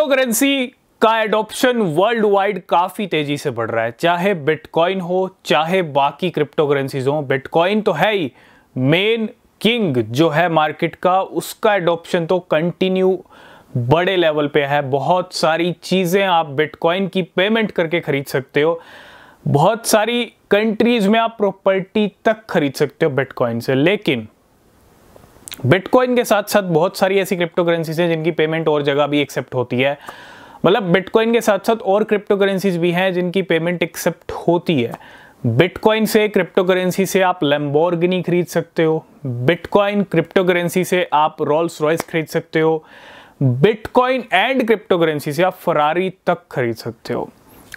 crypto cryptocurrency का adoption worldwide काफ़ी तेज़ी से बढ़ रहा है चाहे बिटकॉइन हो चाहे बाकी क्रिप्टो करेंसीज हो बिटकॉइन तो है ही मेन किंग जो है मार्केट का उसका एडॉप्शन तो कंटिन्यू बड़े लेवल पे है बहुत सारी चीज़ें आप बिटकॉइन की पेमेंट करके ख़रीद सकते हो बहुत सारी कंट्रीज़ में आप प्रॉपर्टी तक खरीद सकते हो बिटकॉइन से लेकिन बिटकॉइन के साथ साथ बहुत सारी ऐसी क्रिप्टो करेंसीज हैं जिनकी पेमेंट और जगह भी एक्सेप्ट होती है मतलब बिटकॉइन के साथ साथ और क्रिप्टो करेंसीज भी हैं जिनकी पेमेंट एक्सेप्ट होती है बिटकॉइन से क्रिप्टो करेंसी से आप लेम्बोर्गिनी खरीद सकते हो बिटकॉइन क्रिप्टो करेंसी से आप रोल्स रॉयस खरीद सकते हो बिटकॉइन एंड क्रिप्टो करेंसी से आप फरारी तक खरीद सकते हो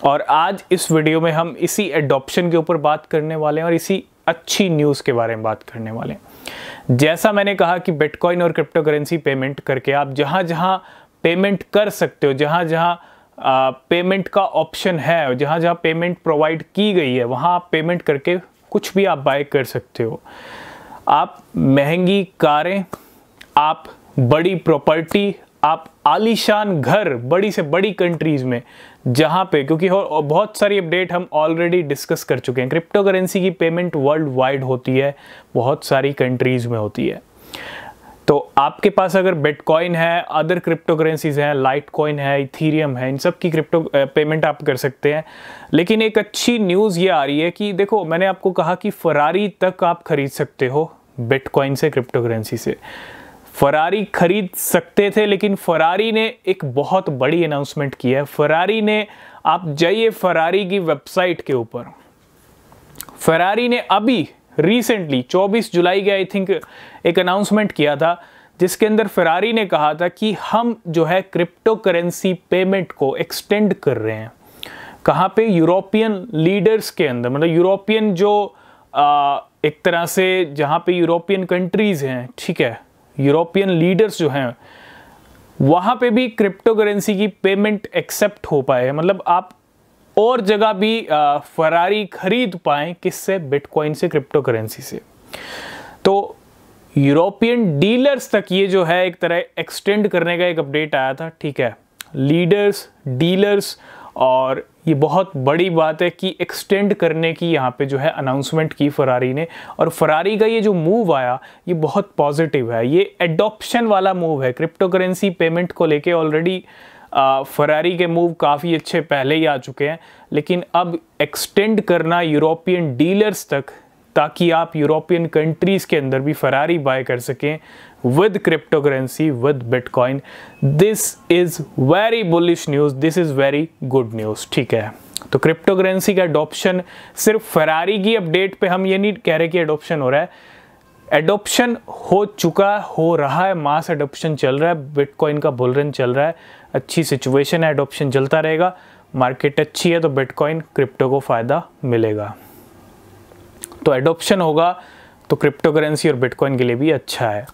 और आज इस वीडियो में हम इसी एडॉप्शन के ऊपर बात करने वाले हैं और इसी अच्छी न्यूज़ के बारे में बात करने वाले जैसा मैंने कहा कि बिटकॉइन और क्रिप्टो करेंसी पेमेंट करके आप जहां जहां पेमेंट कर सकते हो जहां जहां पेमेंट का ऑप्शन है जहां जहां पेमेंट प्रोवाइड की गई है वहां आप पेमेंट करके कुछ भी आप बाय कर सकते हो आप महंगी कारें आप बड़ी प्रॉपर्टी आप आलीशान घर बड़ी से बड़ी कंट्रीज़ में जहाँ पे क्योंकि बहुत सारी अपडेट हम ऑलरेडी डिस्कस कर चुके हैं क्रिप्टो करेंसी की पेमेंट वर्ल्ड वाइड होती है बहुत सारी कंट्रीज़ में होती है तो आपके पास अगर बिटकॉइन है अदर क्रिप्टो करेंसीज हैं लाइट कॉइन है इथीरियम है इन सब की क्रिप्टो पेमेंट आप कर सकते हैं लेकिन एक अच्छी न्यूज़ ये आ रही है कि देखो मैंने आपको कहा कि फरारी तक आप खरीद सकते हो बिटकॉइन से क्रिप्टो करेंसी से फरारी खरीद सकते थे लेकिन फरारी ने एक बहुत बड़ी अनाउंसमेंट की है फरारी ने आप जाइए फरारी की वेबसाइट के ऊपर फरारी ने अभी रिसेंटली 24 जुलाई के आई थिंक एक अनाउंसमेंट किया था जिसके अंदर फरारी ने कहा था कि हम जो है क्रिप्टो करेंसी पेमेंट को एक्सटेंड कर रहे हैं कहाँ पे यूरोपियन लीडर्स के अंदर मतलब यूरोपियन जो आ, एक तरह से जहाँ पे यूरोपियन कंट्रीज़ हैं ठीक है यूरोपियन लीडर्स जो हैं वहाँ पे भी क्रिप्टो करेंसी की पेमेंट एक्सेप्ट हो पाए मतलब आप और जगह भी फरारी खरीद पाए किससे बिटकॉइन से क्रिप्टो करेंसी से तो यूरोपियन डीलर्स तक ये जो है एक तरह एक्सटेंड करने का एक अपडेट आया था ठीक है लीडर्स डीलर्स और ये बहुत बड़ी बात है कि एक्सटेंड करने की यहाँ पे जो है अनाउंसमेंट की फरारी ने और फरारी का ये जो मूव आया ये बहुत पॉजिटिव है ये एडॉप्शन वाला मूव है क्रिप्टो करेंसी पेमेंट को लेके ऑलरेडी फरारी के मूव काफ़ी अच्छे पहले ही आ चुके हैं लेकिन अब एक्सटेंड करना यूरोपियन डीलर्स तक ताकि आप यूरोपियन कंट्रीज़ के अंदर भी फरारी बाय कर सकें with cryptocurrency with bitcoin this is very bullish news this is very good news ठीक है तो क्रिप्टो करेंसी का एडोप्शन सिर्फ फरारी की अपडेट पे हम ये नहीं कह रहे कि एडोप्शन हो रहा है एडोप्शन हो चुका हो रहा है मास एडोप्शन चल रहा है बिटकॉइन का बुलरन चल रहा है अच्छी सिचुएशन है एडोप्शन चलता रहेगा मार्केट अच्छी है तो बिटकॉइन क्रिप्टो को फ़ायदा मिलेगा तो एडोप्शन होगा तो क्रिप्टो करेंसी और बिटकॉइन के लिए भी अच्छा है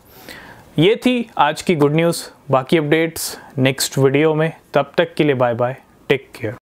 ये थी आज की गुड न्यूज़ बाकी अपडेट्स नेक्स्ट वीडियो में तब तक के लिए बाय बाय टेक केयर